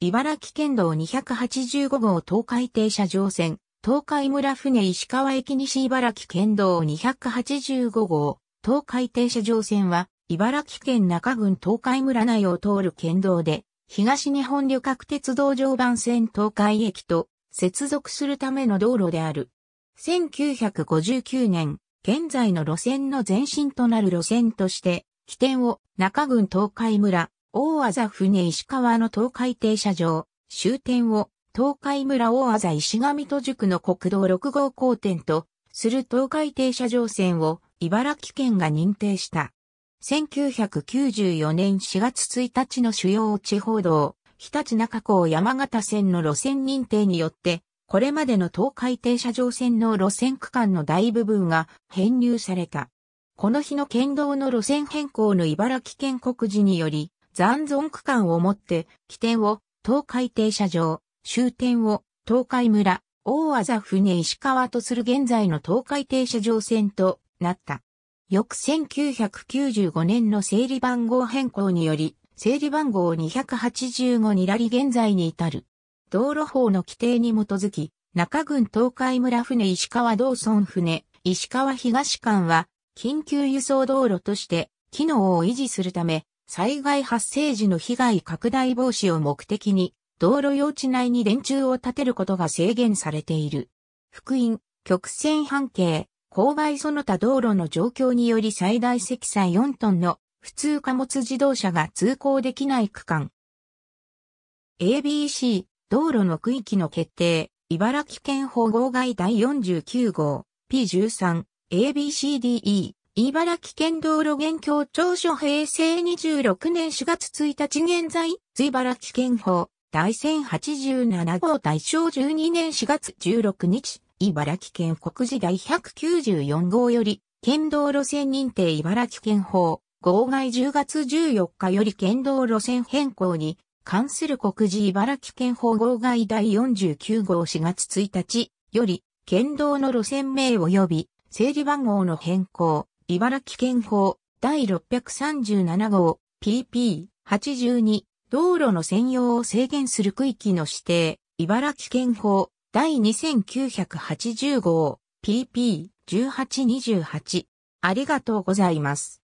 茨城県道285号東海停車場線、東海村船石川駅西茨城県道285号、東海停車場線は、茨城県中郡東海村内を通る県道で、東日本旅客鉄道常磐線東海駅と接続するための道路である。1959年、現在の路線の前身となる路線として、起点を中郡東海村、大あざ船石川の東海停車場、終点を東海村大あざ石上戸塾の国道6号交点とする東海停車場線を茨城県が認定した。1994年4月1日の主要地方道、日立中港山形線の路線認定によって、これまでの東海停車場線の路線区間の大部分が編入された。この日の県道の路線変更の茨城県告示により、残存区間をもって、起点を東海停車場、終点を東海村、大座船石川とする現在の東海停車場線となった。翌1995年の整理番号変更により、整理番号285にラリ現在に至る。道路法の規定に基づき、中郡東海村船石川道村船、石川東間は、緊急輸送道路として、機能を維持するため、災害発生時の被害拡大防止を目的に、道路用地内に電柱を立てることが制限されている。福音、曲線半径、勾配その他道路の状況により最大積載4トンの普通貨物自動車が通行できない区間。ABC、道路の区域の決定、茨城県法号外第49号、P13、ABCDE、茨城県道路現況調書平成26年4月1日現在、茨城県法第1087号大正12年4月16日、茨城県国事第194号より、県道路線認定茨城県法号外10月14日より県道路線変更に関する国事茨城県法号外第49号4月1日より、県道の路線名及び整理番号の変更、茨城県法第637号 PP82 道路の専用を制限する区域の指定茨城県法第2980号 PP1828 ありがとうございます。